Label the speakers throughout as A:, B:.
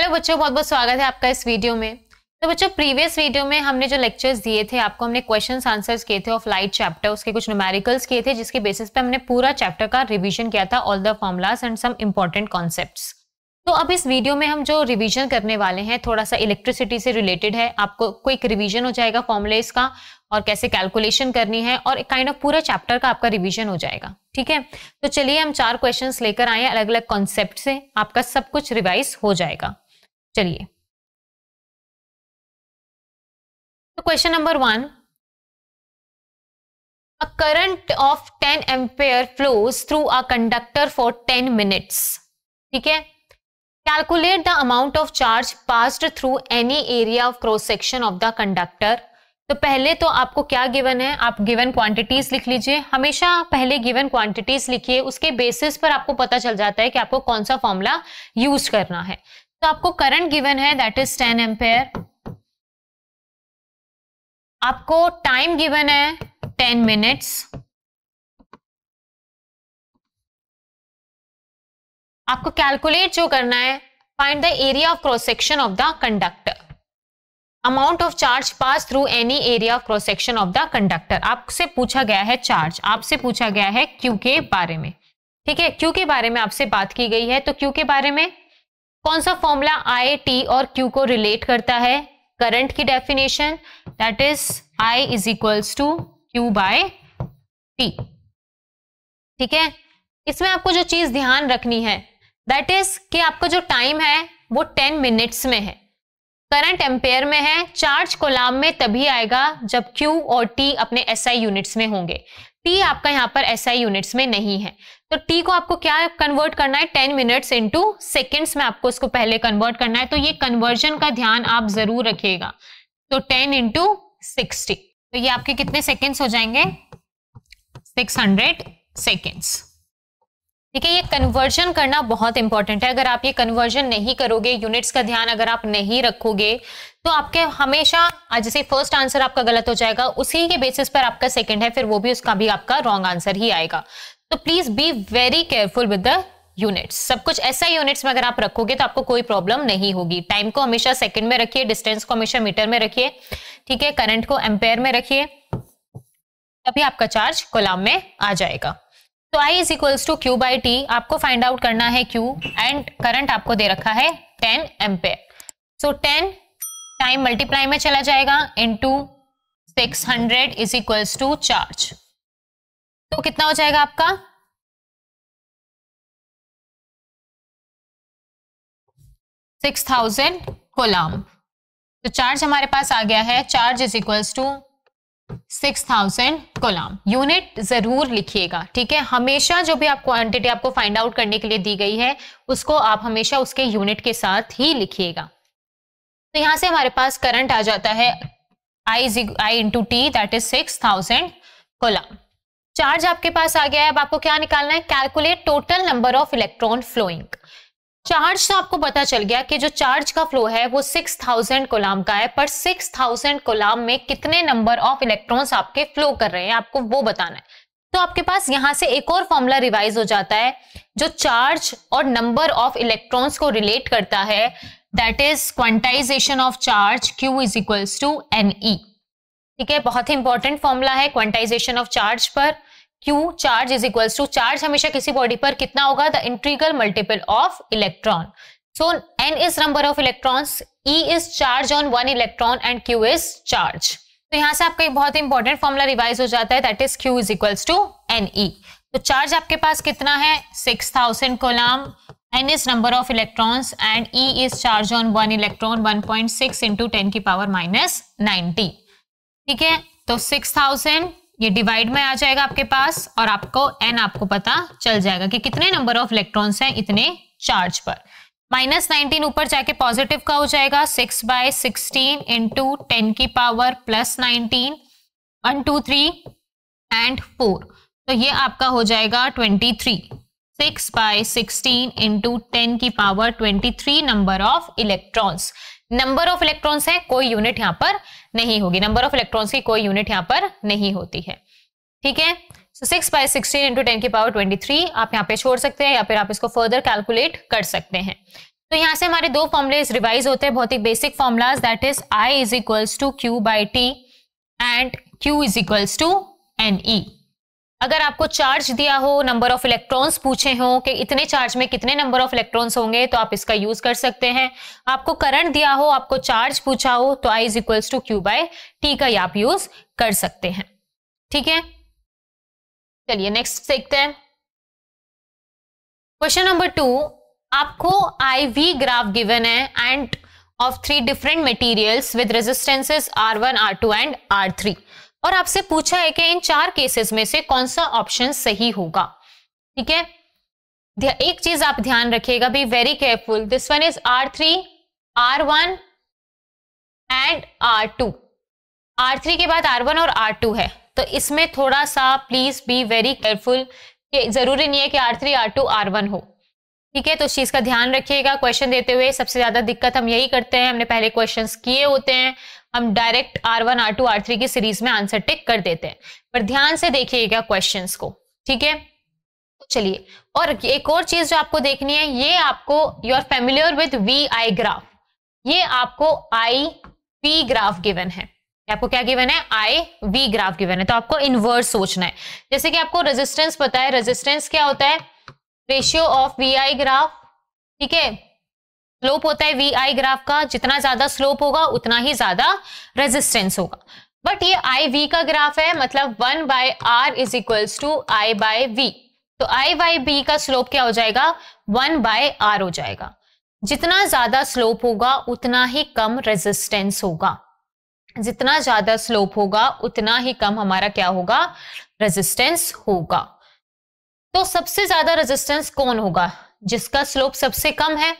A: Hello बच्चों बहुत बहुत स्वागत है आपका इस वीडियो में तो बच्चों प्रीवियस वीडियो में हमने जो लेक्चर्स दिए थे आपको हमने क्वेश्चन आंसर्स किए थे ऑफ लाइट चैप्टर उसके कुछ न्यूमेरिकल्स किए थे जिसके बेसिस पे हमने पूरा चैप्टर का रिवीजन किया था all the formulas and some important concepts तो अब इस वीडियो में हम जो रिविजन करने वाले हैं थोड़ा सा इलेक्ट्रिसिटी से रिलेटेड है आपको क्विक रिविजन हो जाएगा फॉर्मुलेज का और कैसे कैलकुलेशन करनी है और काइंड ऑफ पूरा चैप्टर का आपका रिवीजन हो जाएगा ठीक है तो चलिए हम चार क्वेश्चंस लेकर आए अलग अलग कॉन्सेप्ट से आपका सब कुछ रिवाइज हो जाएगा चलिए तो question number one a current of ten ampere flows through a conductor for ten minutes ठीक है calculate the amount of charge passed through any area of cross section of the conductor तो पहले तो आपको क्या गिवन है आप given quantities लिख लीजिए हमेशा पहले गिवन क्वांटिटीज लिखिए उसके बेसिस पर आपको पता चल जाता है कि आपको कौन सा फॉर्मूला यूज करना है तो आपको करंट गिवन है दैट इज टेन एम्पेयर आपको टाइम गिवन है टेन मिनट्स आपको कैलकुलेट जो करना है find the area of cross section of the conductor amount of charge pass through any area of cross section of the conductor आपसे पूछा गया है चार्ज आपसे पूछा गया है क्यू के बारे में ठीक है क्यू के बारे में आपसे बात की गई है तो क्यू के बारे में कौन सा फॉर्मूला आई टी और क्यू को रिलेट करता है करंट की definition that is I is equals to Q by T ठीक है इसमें आपको जो चीज ध्यान रखनी है दैट इज कि आपका जो टाइम है वो टेन मिनट्स में है करंट एम्पेयर में है चार्ज कोलाम में तभी आएगा जब क्यू और टी अपने एसआई यूनिट्स में होंगे टी आपका यहाँ पर एसआई यूनिट्स में नहीं है तो टी को आपको क्या कन्वर्ट करना है टेन मिनट्स इंटू सेकेंड्स में आपको इसको पहले कन्वर्ट करना है तो ये कन्वर्जन का ध्यान आप जरूर रखिएगा तो टेन इंटू सिक्सटी तो ये आपके कितने सेकेंड्स हो जाएंगे सिक्स हंड्रेड सेकेंड्स ठीक है ये कन्वर्जन करना बहुत इंपॉर्टेंट है अगर आप ये कन्वर्जन नहीं करोगे यूनिट्स का ध्यान अगर आप नहीं रखोगे तो आपके हमेशा जैसे फर्स्ट आंसर आपका गलत हो जाएगा उसी के बेसिस पर आपका सेकंड है फिर वो भी उसका भी आपका रॉन्ग आंसर ही आएगा तो please be very careful with the units सब कुछ ऐसा यूनिट्स में अगर आप रखोगे तो आपको कोई प्रॉब्लम नहीं होगी टाइम को हमेशा सेकंड में रखिए डिस्टेंस को हमेशा मीटर में रखिए ठीक है करंट को एम्पेयर में रखिए तभी आपका चार्ज कोलाम में आ जाएगा तो I is equals to Q by T आपको फाइंड आउट करना है क्यू एंड करंट आपको दे रखा है ten ampere so ten time multiply में चला जाएगा into six hundred is equals to charge तो कितना हो जाएगा आपका सिक्स थाउजेंड कोलाम तो चार्ज हमारे पास आ गया है charge is equals to six thousand coulomb unit जरूर लिखिएगा ठीक है हमेशा जो भी आप क्वांटिटी आपको फाइंड आउट करने के लिए दी गई है उसको आप हमेशा उसके यूनिट के साथ ही लिखिएगा तो यहां से हमारे पास करंट आ जाता है I I into T that is six thousand coulomb charge आपके पास आ गया है अब आपको क्या निकालना है calculate total number of electron flowing charge तो आपको पता चल गया कि जो चार्ज का फ्लो है वो 6000 कोलाम का है पर 6000 कोलाम में कितने नंबर ऑफ इलेक्ट्रॉन्स आपके फ्लो कर रहे हैं आपको वो बताना है तो आपके पास यहां से एक और फॉर्मूला रिवाइज हो जाता है जो चार्ज और नंबर ऑफ इलेक्ट्रॉन्स को रिलेट करता है that is quantization of charge Q is equals to N E ठीक है बहुत ही इंपॉर्टेंट फॉर्मुला है क्वांटाइजेशन ऑफ चार्ज पर Q charge is equals to charge हमेशा किसी बॉडी पर कितना होगा the integral multiple of electron so N is number of electron E is charge on one electron and Q is charge तो यहां से आपका एक बहुत इंपॉर्टेंट फॉर्मुला रिवाइज हो जाता है that is Q is equals to N E तो चार्ज आपके पास कितना है six thousand coulomb N is number of electrons and E is charge on one electron one point six into ten की power minus ninety ठीक है तो six thousand ये डिवाइड में आ जाएगा आपके पास और आपको एन आपको पता चल जाएगा कि कितने नंबर ऑफ इलेक्ट्रॉन्स हैं इतने चार्ज पर माइनस नाइनटीन ऊपर जाके पॉजिटिव का हो जाएगा six by sixteen into ten की power plus nineteen one two three and four तो ये आपका हो जाएगा twenty three six by sixteen into ten की power twenty three number of electrons number of electrons है कोई यूनिट यहां पर नहीं होगी नंबर ऑफ इलेक्ट्रॉन्स की कोई यूनिट यहां पर नहीं होती है ठीक है so six by sixteen into ten की पावर ट्वेंटी थ्री आप यहाँ पे छोड़ सकते हैं या फिर आप इसको फर्दर कैलकुलेट कर सकते हैं तो यहाँ से हमारे दो फॉर्मुले रिवाइज होते हैं बहुत ही basic formulas that is I is equals to Q by T and Q is equals to N E अगर आपको चार्ज दिया हो नंबर ऑफ इलेक्ट्रॉन्स पूछे हो कि इतने चार्ज में कितने नंबर ऑफ इलेक्ट्रॉन्स होंगे तो आप इसका यूज कर सकते हैं आपको करंट दिया हो आपको चार्ज पूछा हो तो I is equals to Q by T का आप यूज कर सकते हैं ठीक है चलिए नेक्स्ट देखते हैं क्वेश्चन नंबर टू आपको आई वी ग्राफ गिवन है and of three different materials with resistances R one R two and R three और आपसे पूछा है कि इन चार केसेस में से कौन सा ऑप्शन सही होगा ठीक है एक चीज आप ध्यान रखिएगा be very careful this one is R three R one and R two R three के बाद आर वन और आर टू है तो इसमें थोड़ा सा प्लीज बी वेरी केयरफुल जरूरी नहीं है कि R three R two R one हो ठीक है तो उस चीज का ध्यान रखिएगा क्वेश्चन देते हुए सबसे ज्यादा दिक्कत हम यही करते हैं हमने पहले क्वेश्चन किए होते हैं हम direct R one R two R three की सीरीज में आंसर टिक कर देते हैं पर ध्यान से देखिएगा क्वेश्चन को ठीक है तो चलिए और एक और चीज जो आपको देखनी है ये आपको you are familiar with V I graph ये आपको आई वी ग्राफ गिवन है आपको क्या गिवन है आई वी ग्राफ गिवन है तो आपको इनवर्स सोचना है जैसे कि आपको रेजिस्टेंस पता है रेजिस्टेंस क्या होता है ratio of V I graph ठीक है स्लोप होता है वी आई ग्राफ का जितना ज्यादा स्लोप होगा उतना ही ज्यादा रेजिस्टेंस होगा बट ये आई वी का ग्राफ है मतलब one by R is equals to I by V तो आई बाई बी का स्लोप क्या हो जाएगा वन बाय आर हो जाएगा जितना ज्यादा स्लोप होगा उतना ही कम रेजिस्टेंस होगा जितना ज्यादा स्लोप होगा उतना ही कम हमारा क्या होगा रेजिस्टेंस होगा तो सबसे ज्यादा रेजिस्टेंस कौन होगा जिसका स्लोप सबसे कम है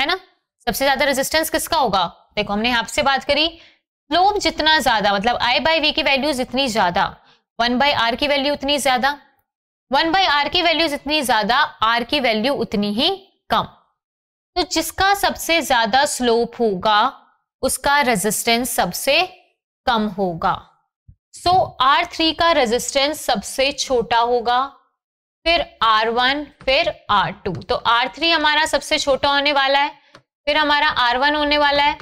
A: है ना सबसे ज्यादा रेजिस्टेंस किसका होगा देखो हमने आपसे बात करी स्लोप जितना ज्यादा मतलब आई बाई वी की वैल्यू जितनी ज्यादा वन बाई आर की वैल्यू उतनी ज्यादा वन बाई आर की वैल्यू जितनी ज्यादा आर की वैल्यू उतनी ही कम तो जिसका सबसे ज्यादा स्लोप होगा उसका रेजिस्टेंस सबसे कम होगा सो so, r3 का रेजिस्टेंस सबसे छोटा होगा फिर R1 फिर R2 तो R3 हमारा सबसे छोटा होने वाला है फिर हमारा R1 होने वाला है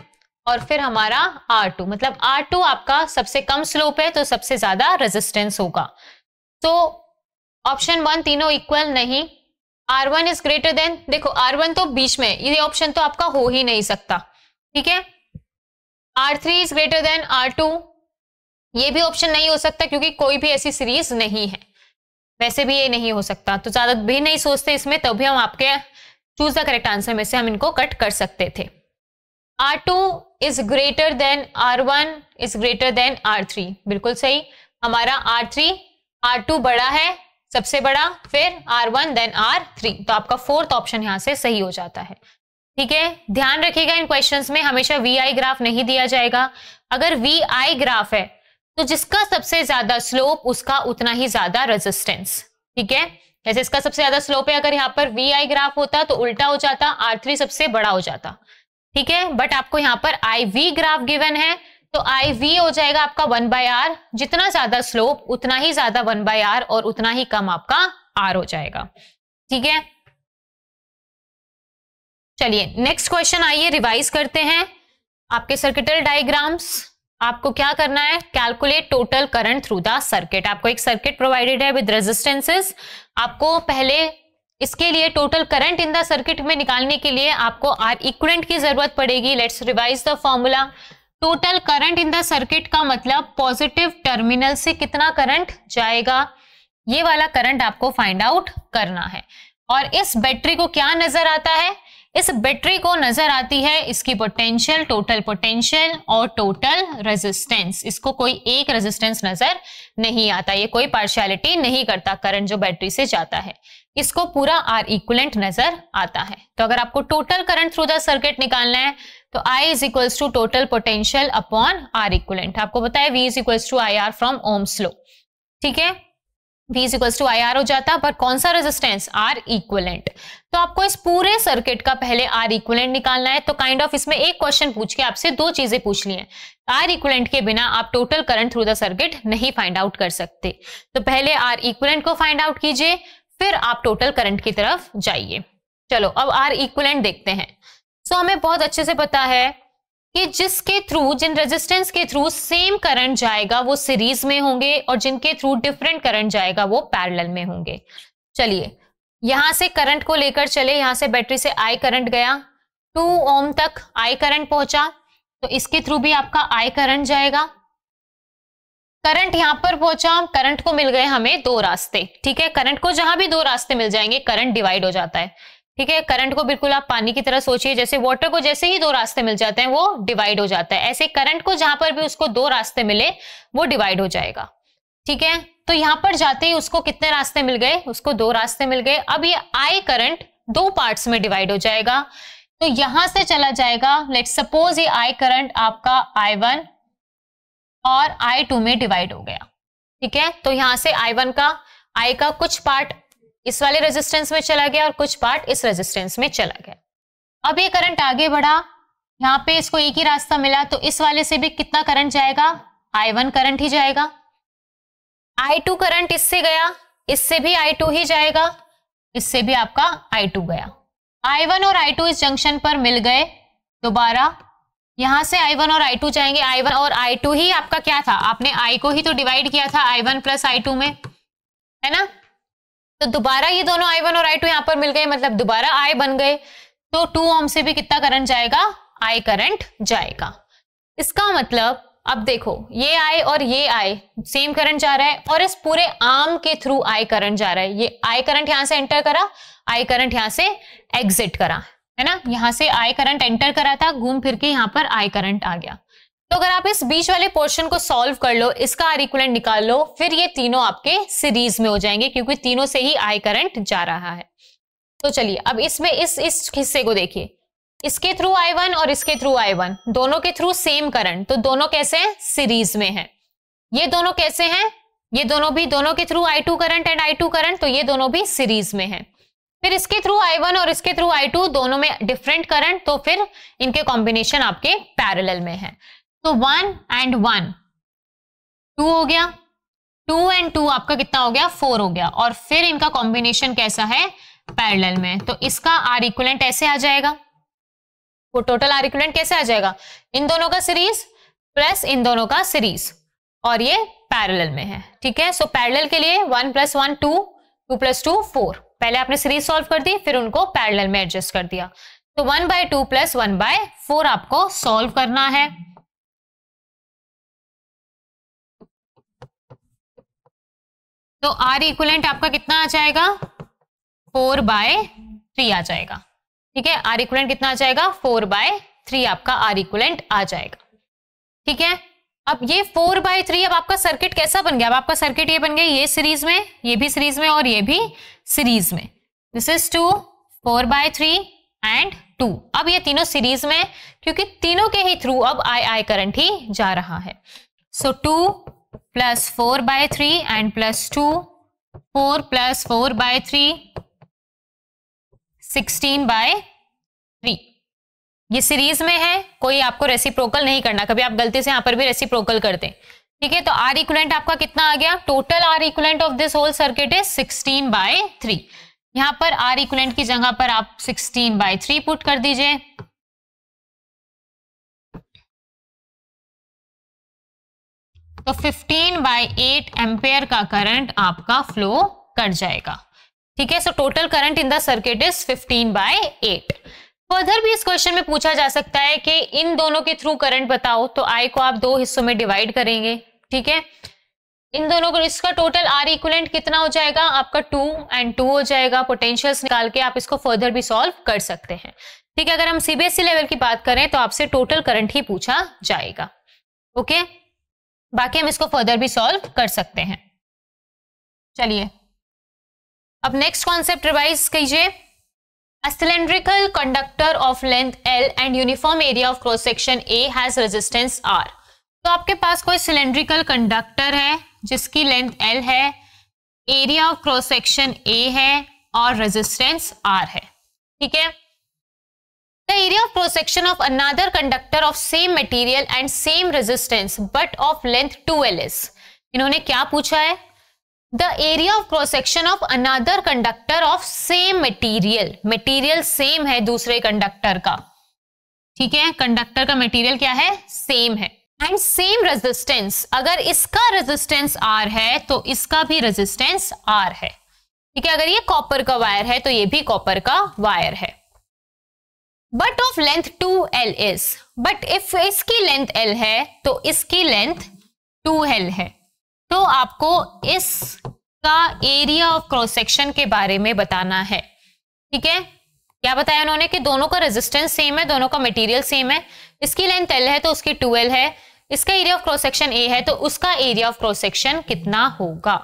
A: और फिर हमारा R2 मतलब R2 आपका सबसे कम स्लोप है तो सबसे ज्यादा रेजिस्टेंस होगा तो ऑप्शन वन तीनों इक्वल नहीं R1 one is greater then देखो R1 तो बीच में ये ऑप्शन तो आपका हो ही नहीं सकता ठीक है R3 three is greater than R ये भी ऑप्शन नहीं हो सकता क्योंकि कोई भी ऐसी सीरीज नहीं है वैसे भी ये नहीं हो सकता तो ज्यादा भी नहीं सोचते इसमें तब भी हम आपके चूज द करेक्ट आंसर में से हम इनको कट कर सकते थे R two is greater than R one is greater than R three बिल्कुल सही हमारा आर थ्री आर टू बड़ा है सबसे बड़ा फिर R one then R three तो आपका फोर्थ ऑप्शन यहाँ से सही हो जाता है ठीक है ध्यान रखिएगा इन क्वेश्चंस में हमेशा वी आई ग्राफ नहीं दिया जाएगा अगर वी आई ग्राफ है तो जिसका सबसे ज्यादा स्लोप उसका उतना ही ज्यादा रेजिस्टेंस ठीक है जैसे इसका सबसे ज्यादा स्लोप है अगर यहाँ पर वी आई ग्राफ होता तो उल्टा हो जाता आर थ्री सबसे बड़ा हो जाता ठीक है बट आपको यहाँ पर आई वी ग्राफ गिवन है तो आई वी हो जाएगा आपका वन बाय आर जितना ज्यादा स्लोप उतना ही ज्यादा वन बाय आर और उतना ही कम आपका आर हो जाएगा ठीक है चलिए नेक्स्ट क्वेश्चन आइए रिवाइज करते हैं आपके सर्किटल डायग्राम्स आपको क्या करना है calculate total current through the circuit आपको एक सर्किट प्रोवाइडेड है विद रेजिस्टेंसेस आपको पहले इसके लिए total current in the circuit में निकालने के लिए आपको आर इक्वेंट की जरूरत पड़ेगी let's revise the formula total current in the circuit का मतलब पॉजिटिव टर्मिनल से कितना करंट जाएगा ये वाला करंट आपको फाइंड आउट करना है और इस बैटरी को क्या नजर आता है इस बैटरी को नजर आती है इसकी पोटेंशियल टोटल पोटेंशियल और टोटल रेजिस्टेंस इसको कोई एक रेजिस्टेंस नजर नहीं आता ये कोई पार्शियलिटी नहीं करता करंट जो बैटरी से जाता है इसको पूरा आर इक्वलेंट नजर आता है तो अगर आपको total current through the circuit निकालना है तो I is equals to total potential upon R equivalent आपको बताया V is equals to I R from Ohm's law ठीक है इक्वल्स टू आई आर हो जाता पर कौन सा रेजिस्टेंस आर इक्वलेंट तो आपको इस पूरे सर्किट का पहले आर इक्वलेंट निकालना है तो काइंड kind ऑफ of इसमें एक क्वेश्चन पूछ के आपसे दो चीजें पूछ ली है आर इक्वलेंट के बिना आप total current through the circuit नहीं फाइंड आउट कर सकते तो पहले आर इक्वलेंट को फाइंड आउट कीजिए फिर आप टोटल करंट की तरफ जाइए चलो अब आर इक्वलेंट देखते हैं सो so, हमें बहुत अच्छे से पता है कि जिसके थ्रू जिन रेजिस्टेंस के थ्रू सेम करंट जाएगा वो सीरीज में होंगे और जिनके थ्रू डिफरेंट करंट जाएगा वो पैरेलल में होंगे चलिए यहां से करंट को लेकर चले यहां से बैटरी से आई करंट गया टू ओम तक आई करंट पहुंचा तो इसके थ्रू भी आपका आई करंट जाएगा करंट यहां पर पहुंचा करंट को मिल गए हमें दो रास्ते ठीक है करंट को जहां भी दो रास्ते मिल जाएंगे करंट डिवाइड हो जाता है ठीक है करंट को बिल्कुल आप पानी की तरह सोचिए जैसे वाटर को जैसे ही दो रास्ते मिल जाते हैं वो डिवाइड हो जाता है ऐसे करंट को जहां पर भी उसको दो रास्ते मिले वो डिवाइड हो जाएगा ठीक है तो यहां पर जाते ही उसको कितने रास्ते मिल गए उसको दो रास्ते मिल गए अब ये आई करंट दो पार्ट्स में डिवाइड हो जाएगा तो यहां से चला जाएगा लेट सपोज ये आई करंट आपका आई वन और आई टू में डिवाइड हो गया ठीक है तो यहां से आई वन का आई का कुछ पार्ट इस वाले रेजिस्टेंस में चला गया और कुछ पार्ट इस रेजिस्टेंस में चला गया अब ये करंट आगे बढ़ा यहाँ पे इसको एक ही रास्ता मिला तो इस वाले से भी कितना करंट जाएगा आई वन करंट ही जाएगा आई टू करंट इससे गया इससे भी आई टू ही जाएगा इससे भी आपका आई टू गया आई वन और आई टू इस जंक्शन पर मिल गए दोबारा यहां से आई वन और आई टू जाएंगे आई वन और आई टू ही आपका क्या था आपने आई को ही तो डिवाइड किया था I one plus I two में है ना तो दोबारा ये दोनों आई वन और आई टू यहां पर मिल गए मतलब दोबारा आई बन गए तो टू ओम से भी कितना करंट जाएगा आई करंट जाएगा इसका मतलब अब देखो ये आए और ये आए सेम करंट जा रहा है और इस पूरे आर्म के थ्रू आई करंट जा रहा है ये आई करंट यहां से एंटर करा आई करंट यहां से एग्जिट करा है ना यहां से आई करंट एंटर करा था घूम फिर के यहां पर आई करंट आ गया तो अगर आप इस बीच वाले पोर्शन को सॉल्व कर लो इसका आरिकुलेंट निकाल लो फिर ये तीनों आपके सीरीज में हो जाएंगे क्योंकि तीनों से ही आई करंट जा रहा है तो चलिए अब इसमें इस इस हिस्से को देखिए इसके थ्रू आई वन और इसके थ्रू आई वन दोनों के थ्रू सेम करंट तो दोनों कैसे हैं सीरीज में है ये दोनों कैसे हैं ये दोनों भी दोनों के through I two current and I two current तो ये दोनों भी सीरीज में है फिर इसके थ्रू आई वन और इसके थ्रू आई टू दोनों में डिफरेंट करंट तो फिर इनके कॉम्बिनेशन आपके पैरेलल में है तो वन एंड वन टू हो गया टू एंड टू आपका कितना हो गया फोर हो गया और फिर इनका कॉम्बिनेशन कैसा है पैरेलल में तो इसका आर इक्वलेंट ऐसे आ जाएगा वो टोटल आर इक्वलेंट कैसे आ जाएगा इन दोनों का सीरीज प्लस इन दोनों का सीरीज और ये पैरेलल में है ठीक है सो so, पैरेलल के लिए one plus one two two plus two four पहले आपने सीरीज सॉल्व कर दी फिर उनको पैरेलल में एडजस्ट कर दिया तो one by two plus one by four आपको सॉल्व करना है तो आर इक्वलेंट आपका कितना आ जाएगा फोर बाय थ्री आ जाएगा ठीक है आर इक्वलेंट कितना आ जाएगा फोर बाय थ्री आपका आर इक्वलेंट आ जाएगा ठीक है अब ये फोर बाय थ्री अब आपका सर्किट कैसा बन गया अब आपका सर्किट ये बन गया ये सीरीज में ये भी सीरीज में और ये भी सीरीज में this is two four by three and two अब ये तीनों सीरीज में क्योंकि तीनों के ही थ्रू अब आई आई करंट ही जा रहा है so two plus four by three and plus two four plus four by three sixteen by three ये सीरीज में है कोई आपको रेसिप्रोकल नहीं करना कभी आप गलती से यहां पर भी रेसिप्रोकल करते हैं ठीक है तो आर इक्वलेंट आपका कितना आ गया total R equivalent of this whole circuit is sixteen by three यहां पर आर इक्वलेंट की जगह पर आप सिक्सटीन बाय थ्री पुट कर दीजिए तो 15 बाई एट एम्पेयर का करंट आपका फ्लो कर जाएगा ठीक है so total current in the circuit is 15 by eight further भी इस क्वेश्चन में पूछा जा सकता है कि इन दोनों के थ्रू करंट बताओ तो आई को आप दो हिस्सों में डिवाइड करेंगे ठीक है इन दोनों को इसका टोटल आर इक्वलेंट कितना हो जाएगा आपका टू एंड टू हो जाएगा पोटेंशियल्स निकाल के आप इसको फर्दर भी सॉल्व कर सकते हैं ठीक है अगर हम सीबीएसई लेवल e की बात करें तो आपसे टोटल करंट ही पूछा जाएगा ओके okay? बाकी हम इसको फर्दर भी सॉल्व कर सकते हैं चलिए अब नेक्स्ट कॉन्सेप्ट रिवाइज कीजिए a cylindrical conductor of length L and uniform area of cross section A has resistance R तो आपके पास कोई सिलेंड्रिकल कंडक्टर है जिसकी लेंथ एल है area of cross section A है और रेजिस्टेंस आर है ठीक है the area of cross section of another conductor of same material and same resistance but of length 2l is इन्होंने क्या पूछा है the area of cross section of another conductor of same material material same है दूसरे conductor का ठीक है conductor का मटीरियल क्या है सेम है एंड सेम रेजिस्टेंस अगर इसका रेजिस्टेंस आर है तो इसका भी रेजिस्टेंस आर है ठीक है अगर ये कॉपर का वायर है तो ये भी कॉपर का वायर है but of length two L is but if इसकी लेंथ एल है तो इसकी लेंथ टू एल है तो आपको इसका एरिया ऑफ क्रॉस सेक्शन के बारे में बताना है ठीक है क्या बताया उन्होंने कि दोनों का रेजिस्टेंस सेम है दोनों का मटेरियल सेम है इसकी लेंथ एल है तो उसकी टू एल है इसका area of cross section A है तो उसका एरिया ऑफ क्रॉस सेक्शन कितना होगा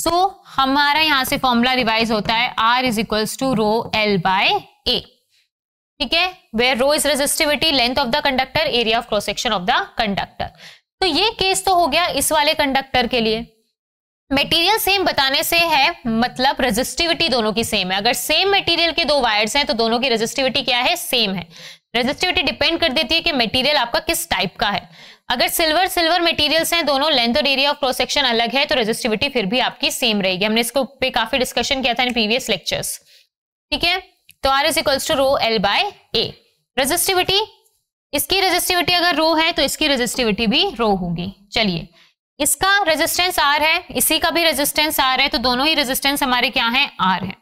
A: सो so, हमारा यहां से फॉर्मूला रिवाइज होता है R is equals to rho L by A ठीक है where rho is resistivity length of the conductor area of cross section of the conductor तो ये केस तो हो गया इस वाले कंडक्टर के लिए मटेरियल सेम बताने से है मतलब रेजिस्टिविटी दोनों की सेम है अगर सेम मटेरियल के दो वायर्स हैं तो दोनों की रेजिस्टिविटी क्या है सेम है रेजिस्टिविटी डिपेंड कर देती है कि मटेरियल आपका किस टाइप का है अगर सिल्वर सिल्वर मटेरियल्स हैं दोनों लेंथ और एरिया ऑफ क्रॉस सेक्शन अलग है तो रेजिस्टिविटी फिर भी आपकी सेम रहेगी हमने इसको पे काफी डिस्कशन किया था इन प्रीवियस लेक्चर्स ठीक है तो R is equals to rho L by A resistivity इसकी रेजिस्टिविटी अगर रो है तो इसकी रेजिस्टिविटी भी रो होगी चलिए इसका रेजिस्टेंस आर है इसी का भी रेजिस्टेंस आर है तो दोनों ही रेजिस्टेंस हमारे क्या है आर है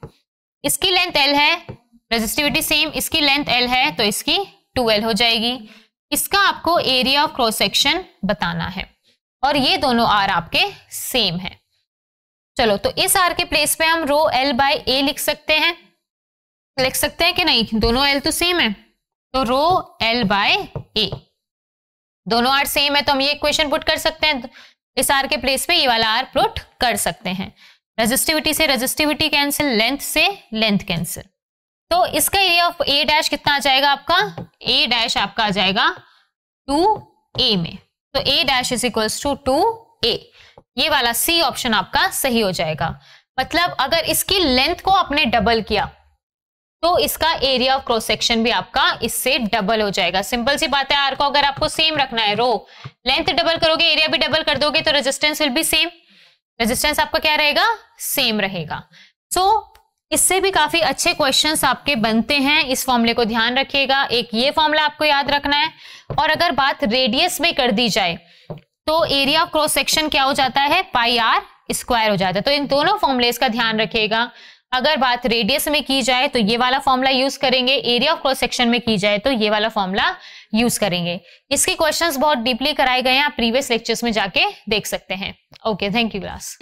A: इसकी लेंथ एल है रेजिस्टिविटी सेम इसकी लेंथ एल है तो इसकी टू एल हो जाएगी इसका आपको एरिया ऑफ क्रॉस सेक्शन बताना है और ये दोनों आर आपके सेम है चलो तो इस आर के प्लेस पे हम रो एल बाय ए लिख सकते हैं लिख सकते हैं कि नहीं दोनों एल तो सेम है तो रो एल बाय ए दोनों आर सेम है तो हम ये क्वेश्चन पुट कर सकते हैं इस आर के प्लेस पे ये वाला आर पुट कर सकते हैं रेजिस्टिविटी से रेजिस्टिविटी कैंसिल लेंथ से लेंथ कैंसिल तो इसका एरिया ऑफ ए डैश कितना आ जाएगा आपका ए डैश आपका आ जाएगा टू ए में तो A dash is equals to two A ये वाला सी ऑप्शन आपका सही हो जाएगा मतलब अगर इसकी लेंथ को आपने डबल किया तो इसका एरिया ऑफ क्रॉस सेक्शन भी आपका इससे डबल हो जाएगा सिंपल सी बात है आर को अगर आपको सेम रखना है रो लेंथ डबल करोगे एरिया भी डबल कर दोगे तो रेजिस्टेंस विल भी सेम रेजिस्टेंस आपका क्या रहेगा सेम रहेगा सो so, इससे भी काफी अच्छे क्वेश्चंस आपके बनते हैं इस फॉर्मूले को ध्यान रखिएगा एक ये फॉर्मूला आपको याद रखना है और अगर बात रेडियस में कर दी जाए तो एरिया ऑफ क्रॉस सेक्शन क्या हो जाता है पाई आर स्क्वायर हो जाता है तो इन दोनों फॉर्मुलेस का ध्यान रखिएगा अगर बात रेडियस में की जाए तो ये वाला फॉर्मूला यूज करेंगे एरिया ऑफ क्रॉस सेक्शन में की जाए तो ये वाला फॉर्मूला यूज करेंगे इसके क्वेश्चंस बहुत डीपली कराए गए हैं आप प्रीवियस लेक्चर्स में जाके देख सकते हैं ओके थैंक यू क्लास